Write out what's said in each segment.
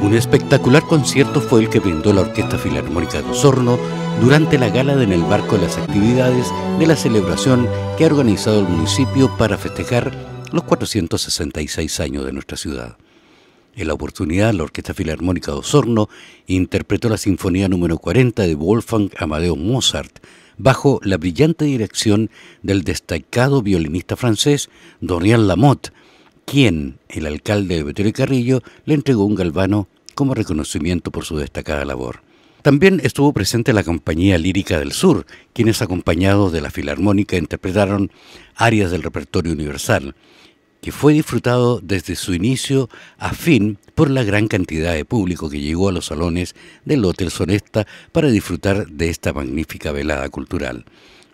Un espectacular concierto fue el que brindó la Orquesta Filarmónica de Osorno durante la gala en el barco de las actividades de la celebración que ha organizado el municipio para festejar los 466 años de nuestra ciudad. En la oportunidad, la Orquesta Filarmónica de Osorno interpretó la Sinfonía número 40 de Wolfgang Amadeo Mozart, bajo la brillante dirección del destacado violinista francés Dorian Lamotte, quien el alcalde de Betuel Carrillo le entregó un galvano como reconocimiento por su destacada labor. También estuvo presente la Compañía Lírica del Sur, quienes acompañados de la Filarmónica interpretaron áreas del repertorio universal, que fue disfrutado desde su inicio a fin por la gran cantidad de público que llegó a los salones del Hotel Sonesta para disfrutar de esta magnífica velada cultural.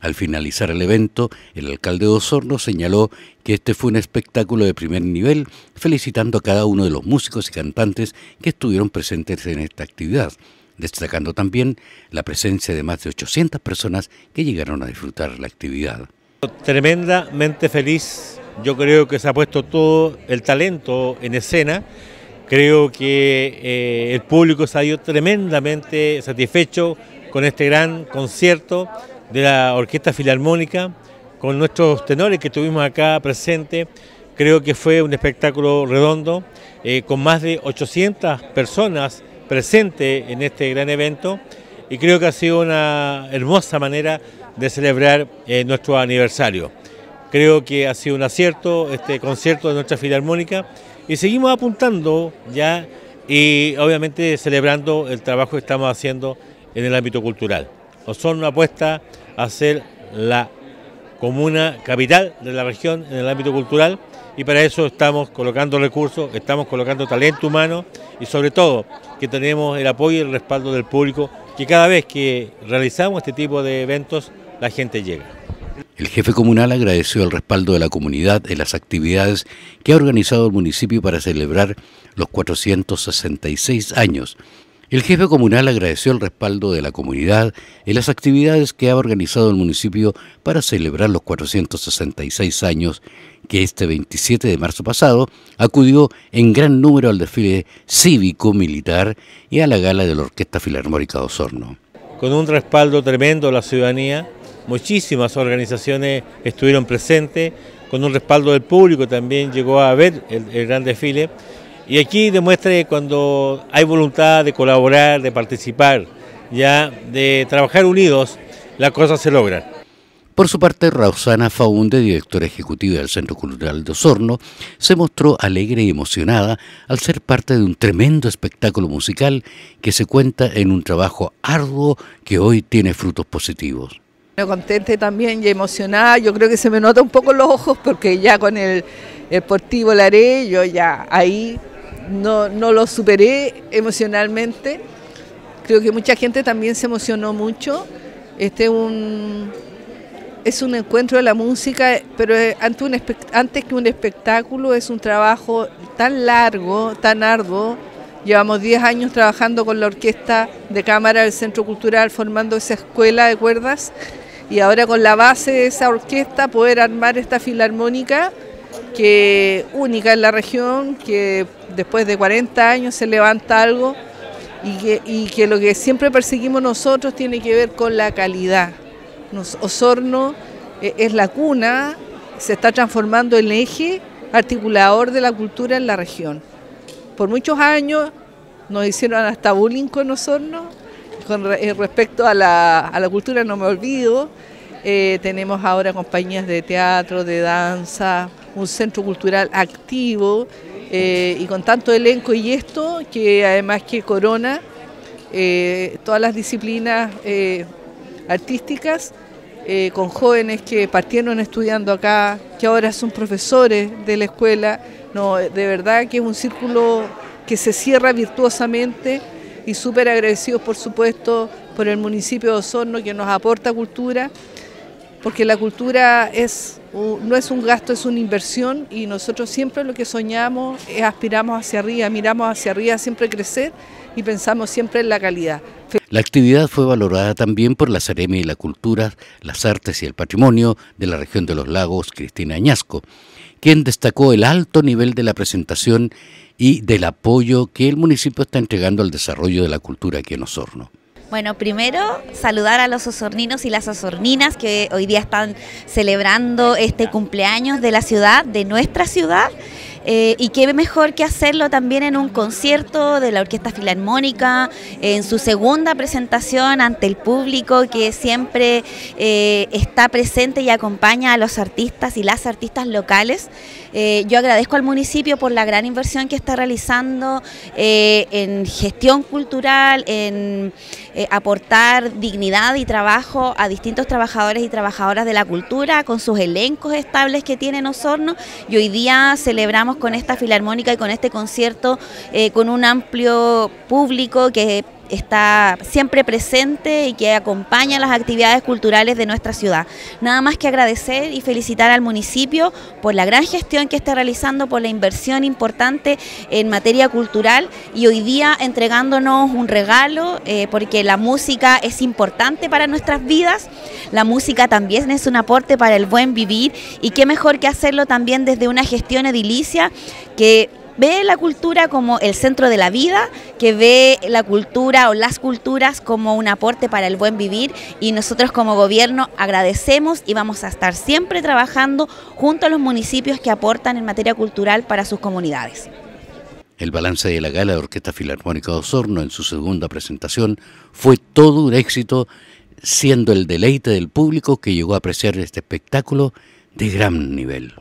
Al finalizar el evento, el alcalde de Osorno señaló que este fue un espectáculo de primer nivel, felicitando a cada uno de los músicos y cantantes que estuvieron presentes en esta actividad, destacando también la presencia de más de 800 personas que llegaron a disfrutar la actividad. Tremendamente feliz, yo creo que se ha puesto todo el talento en escena. Creo que eh, el público salió tremendamente satisfecho con este gran concierto de la Orquesta Filarmónica, con nuestros tenores que tuvimos acá presentes. Creo que fue un espectáculo redondo, eh, con más de 800 personas presentes en este gran evento y creo que ha sido una hermosa manera de celebrar eh, nuestro aniversario. Creo que ha sido un acierto este concierto de nuestra filarmónica y seguimos apuntando ya y obviamente celebrando el trabajo que estamos haciendo en el ámbito cultural son una apuesta a ser la comuna capital de la región en el ámbito cultural y para eso estamos colocando recursos, estamos colocando talento humano y sobre todo que tenemos el apoyo y el respaldo del público, que cada vez que realizamos este tipo de eventos la gente llega. El jefe comunal agradeció el respaldo de la comunidad en las actividades que ha organizado el municipio para celebrar los 466 años el jefe comunal agradeció el respaldo de la comunidad en las actividades que ha organizado el municipio para celebrar los 466 años que este 27 de marzo pasado acudió en gran número al desfile cívico-militar y a la gala de la Orquesta Filarmónica de Osorno. Con un respaldo tremendo la ciudadanía, muchísimas organizaciones estuvieron presentes, con un respaldo del público también llegó a ver el, el gran desfile y aquí que cuando hay voluntad de colaborar, de participar, ya de trabajar unidos, las cosas se logran. Por su parte, Rausana Faunde, directora ejecutiva del Centro Cultural de Osorno, se mostró alegre y emocionada al ser parte de un tremendo espectáculo musical que se cuenta en un trabajo arduo que hoy tiene frutos positivos. Me contente también y emocionada, yo creo que se me nota un poco los ojos porque ya con el, el Portivo yo ya ahí no, lo superé emocionalmente. Creo que mucha gente también se emocionó mucho. Este es un encuentro de la música, pero ante antes que un espectáculo es un trabajo tan largo, tan arduo. Llevamos 10 años trabajando con la orquesta de cámara del Centro Cultural, formando esa escuela de cuerdas. Y ahora con la base de esa orquesta poder armar esta filarmónica que única en la región, que después de 40 años se levanta algo y que, lo que siempre perseguimos nosotros tiene que ver con la calidad. Nos, Osorno eh, es la cuna, se está transformando en eje articulador de la cultura en la región. Por muchos años nos hicieron hasta bullying con Osorno, con eh, respecto a la cultura no me olvido, eh, tenemos ahora compañías de teatro, de danza, un centro cultural activo eh, y con tanto elenco y esto que además que corona eh, todas las disciplinas artísticas con jóvenes que partieron estudiando acá, que ahora son profesores de la escuela. No, de verdad que es un círculo que se cierra virtuosamente y súper agradecidos por supuesto por el municipio de Osorno que nos aporta cultura porque la cultura no es un gasto, es una inversión y nosotros siempre lo que soñamos es aspiramos hacia arriba, miramos hacia arriba, siempre crecer y pensamos siempre en la calidad. La actividad fue valorada también por la Saremi y la Cultura, las Artes y el Patrimonio de la región de los lagos, Cristina Añasco, quien destacó el alto nivel de la presentación y del apoyo que el municipio está entregando al desarrollo de la cultura aquí en Osorno. Bueno, primero saludar a los osorninos y las osorninas que hoy día están celebrando este cumpleaños de la ciudad, de nuestra ciudad. Eh, y qué mejor que hacerlo también en un concierto de la Orquesta Filarmónica, en su segunda presentación ante el público que siempre eh, está presente y acompaña a los artistas y las artistas locales. Eh, yo agradezco al municipio por la gran inversión que está realizando en gestión cultural, en aportar dignidad y trabajo a distintos trabajadores y trabajadoras de la cultura con sus elencos estables que tiene Osorno y hoy día celebramos con esta filarmónica y con este concierto, eh, con un amplio público que está siempre presente y que acompaña las actividades culturales de nuestra ciudad. Nada más que agradecer y felicitar al municipio por la gran gestión que está realizando, por la inversión importante en materia cultural y hoy día entregándonos un regalo eh, porque la música es importante para nuestras vidas, la música también es un aporte para el buen vivir y qué mejor que hacerlo también desde una gestión edilicia que ve la cultura como el centro de la vida, que ve la cultura o las culturas como un aporte para el buen vivir y nosotros como gobierno agradecemos y vamos a estar siempre trabajando junto a los municipios que aportan en materia cultural para sus comunidades. El balance de la gala de Orquesta Filarmónica de Osorno en su segunda presentación fue todo un éxito, siendo el deleite del público que llegó a apreciar este espectáculo de gran nivel.